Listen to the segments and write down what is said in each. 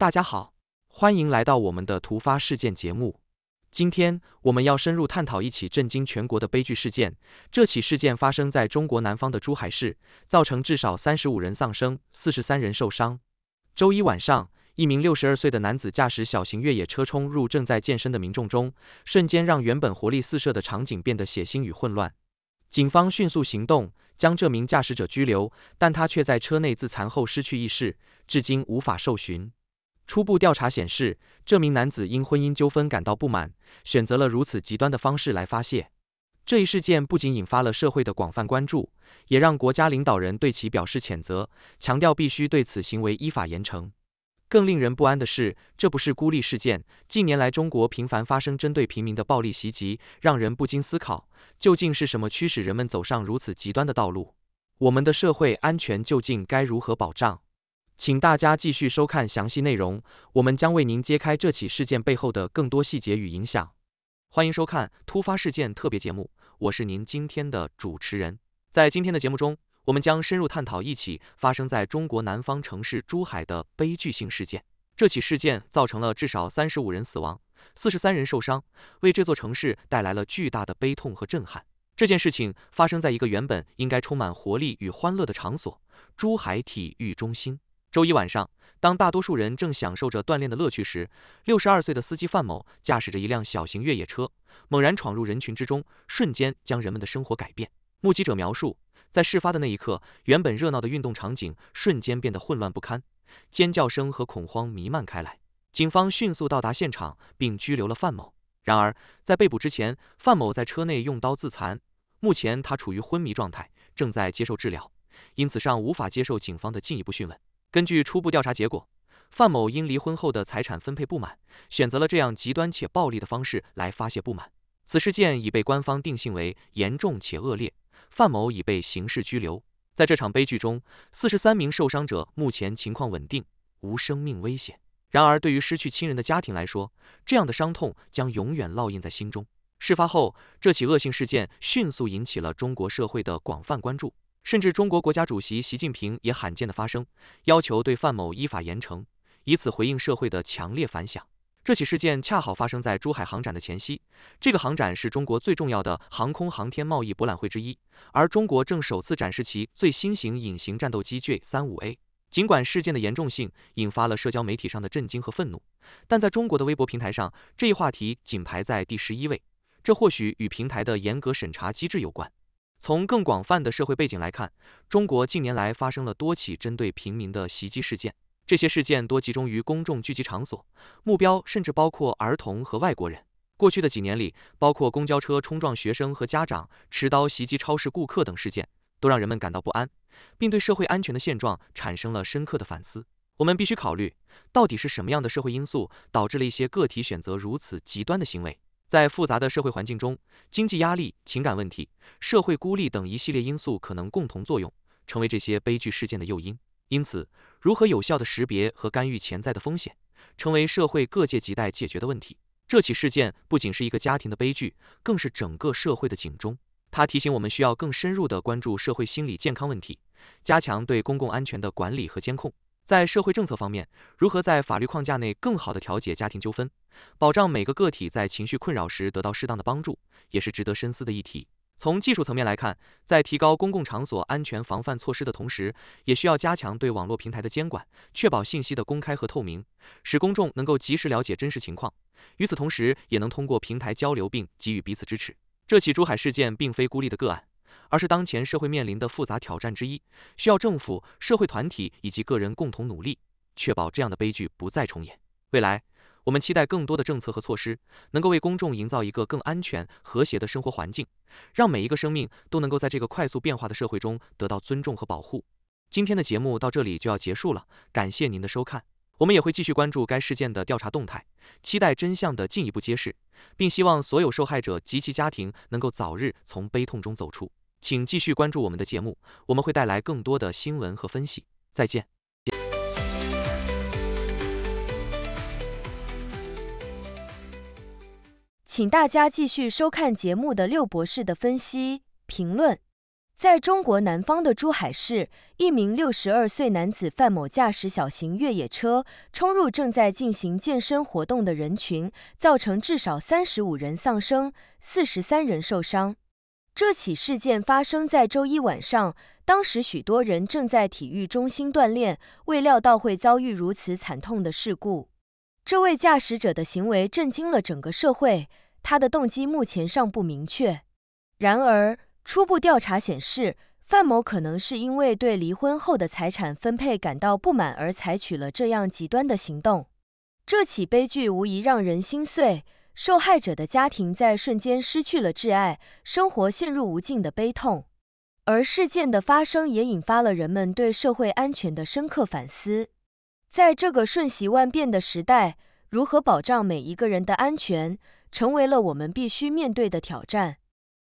大家好，欢迎来到我们的突发事件节目。今天我们要深入探讨一起震惊全国的悲剧事件。这起事件发生在中国南方的珠海市，造成至少三十五人丧生，四十三人受伤。周一晚上，一名六十二岁的男子驾驶小型越野车冲入正在健身的民众中，瞬间让原本活力四射的场景变得血腥与混乱。警方迅速行动，将这名驾驶者拘留，但他却在车内自残后失去意识，至今无法受寻。初步调查显示，这名男子因婚姻纠纷感到不满，选择了如此极端的方式来发泄。这一事件不仅引发了社会的广泛关注，也让国家领导人对其表示谴责，强调必须对此行为依法严惩。更令人不安的是，这不是孤立事件，近年来中国频繁发生针对平民的暴力袭击，让人不禁思考，究竟是什么驱使人们走上如此极端的道路？我们的社会安全究竟该如何保障？请大家继续收看详细内容，我们将为您揭开这起事件背后的更多细节与影响。欢迎收看突发事件特别节目，我是您今天的主持人。在今天的节目中，我们将深入探讨一起发生在中国南方城市珠海的悲剧性事件。这起事件造成了至少三十五人死亡，四十三人受伤，为这座城市带来了巨大的悲痛和震撼。这件事情发生在一个原本应该充满活力与欢乐的场所——珠海体育中心。周一晚上，当大多数人正享受着锻炼的乐趣时，六十二岁的司机范某驾驶着一辆小型越野车，猛然闯入人群之中，瞬间将人们的生活改变。目击者描述，在事发的那一刻，原本热闹的运动场景瞬间变得混乱不堪，尖叫声和恐慌弥漫开来。警方迅速到达现场，并拘留了范某。然而，在被捕之前，范某在车内用刀自残，目前他处于昏迷状态，正在接受治疗，因此尚无法接受警方的进一步讯问。根据初步调查结果，范某因离婚后的财产分配不满，选择了这样极端且暴力的方式来发泄不满。此事件已被官方定性为严重且恶劣，范某已被刑事拘留。在这场悲剧中，四十三名受伤者目前情况稳定，无生命危险。然而，对于失去亲人的家庭来说，这样的伤痛将永远烙印在心中。事发后，这起恶性事件迅速引起了中国社会的广泛关注。甚至中国国家主席习近平也罕见的发声，要求对范某依法严惩，以此回应社会的强烈反响。这起事件恰好发生在珠海航展的前夕，这个航展是中国最重要的航空航天贸易博览会之一，而中国正首次展示其最新型隐形战斗机 J 三五 A。尽管事件的严重性引发了社交媒体上的震惊和愤怒，但在中国的微博平台上，这一话题仅排在第十一位，这或许与平台的严格审查机制有关。从更广泛的社会背景来看，中国近年来发生了多起针对平民的袭击事件，这些事件多集中于公众聚集场所，目标甚至包括儿童和外国人。过去的几年里，包括公交车冲撞学生和家长、持刀袭击超市顾客等事件，都让人们感到不安，并对社会安全的现状产生了深刻的反思。我们必须考虑，到底是什么样的社会因素导致了一些个体选择如此极端的行为。在复杂的社会环境中，经济压力、情感问题、社会孤立等一系列因素可能共同作用，成为这些悲剧事件的诱因。因此，如何有效的识别和干预潜在的风险，成为社会各界亟待解决的问题。这起事件不仅是一个家庭的悲剧，更是整个社会的警钟。它提醒我们需要更深入的关注社会心理健康问题，加强对公共安全的管理和监控。在社会政策方面，如何在法律框架内更好地调解家庭纠纷，保障每个个体在情绪困扰时得到适当的帮助，也是值得深思的议题。从技术层面来看，在提高公共场所安全防范措施的同时，也需要加强对网络平台的监管，确保信息的公开和透明，使公众能够及时了解真实情况。与此同时，也能通过平台交流并给予彼此支持。这起珠海事件并非孤立的个案。而是当前社会面临的复杂挑战之一，需要政府、社会团体以及个人共同努力，确保这样的悲剧不再重演。未来，我们期待更多的政策和措施能够为公众营造一个更安全、和谐的生活环境，让每一个生命都能够在这个快速变化的社会中得到尊重和保护。今天的节目到这里就要结束了，感谢您的收看。我们也会继续关注该事件的调查动态，期待真相的进一步揭示，并希望所有受害者及其家庭能够早日从悲痛中走出。请继续关注我们的节目，我们会带来更多的新闻和分析。再见。请大家继续收看节目的六博士的分析评论。在中国南方的珠海市，一名六十二岁男子范某驾驶小型越野车冲入正在进行健身活动的人群，造成至少三十五人丧生，四十三人受伤。这起事件发生在周一晚上，当时许多人正在体育中心锻炼，未料到会遭遇如此惨痛的事故。这位驾驶者的行为震惊了整个社会，他的动机目前尚不明确。然而，初步调查显示，范某可能是因为对离婚后的财产分配感到不满而采取了这样极端的行动。这起悲剧无疑让人心碎。受害者的家庭在瞬间失去了挚爱，生活陷入无尽的悲痛。而事件的发生也引发了人们对社会安全的深刻反思。在这个瞬息万变的时代，如何保障每一个人的安全，成为了我们必须面对的挑战。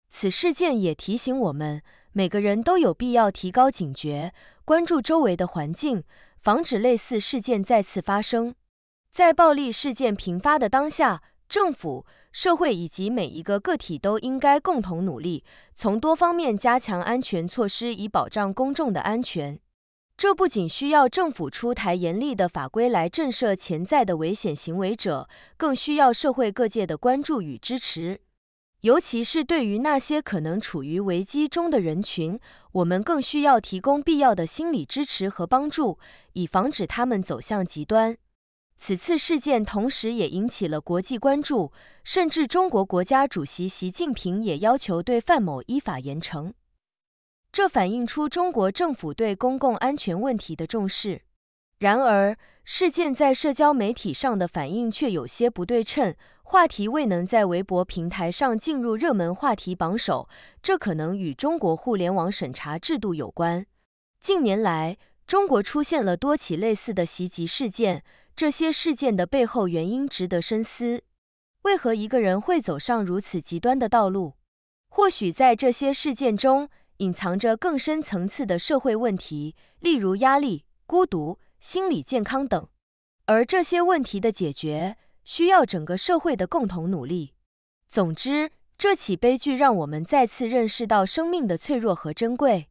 此事件也提醒我们，每个人都有必要提高警觉，关注周围的环境，防止类似事件再次发生。在暴力事件频发的当下，政府、社会以及每一个个体都应该共同努力，从多方面加强安全措施，以保障公众的安全。这不仅需要政府出台严厉的法规来震慑潜在的危险行为者，更需要社会各界的关注与支持。尤其是对于那些可能处于危机中的人群，我们更需要提供必要的心理支持和帮助，以防止他们走向极端。此次事件同时也引起了国际关注，甚至中国国家主席习近平也要求对范某依法严惩。这反映出中国政府对公共安全问题的重视。然而，事件在社交媒体上的反应却有些不对称，话题未能在微博平台上进入热门话题榜首，这可能与中国互联网审查制度有关。近年来，中国出现了多起类似的袭击事件。这些事件的背后原因值得深思，为何一个人会走上如此极端的道路？或许在这些事件中隐藏着更深层次的社会问题，例如压力、孤独、心理健康等。而这些问题的解决需要整个社会的共同努力。总之，这起悲剧让我们再次认识到生命的脆弱和珍贵。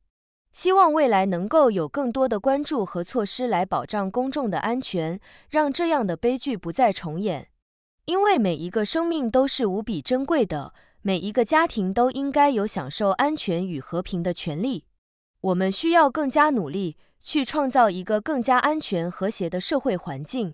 希望未来能够有更多的关注和措施来保障公众的安全，让这样的悲剧不再重演。因为每一个生命都是无比珍贵的，每一个家庭都应该有享受安全与和平的权利。我们需要更加努力，去创造一个更加安全和谐的社会环境。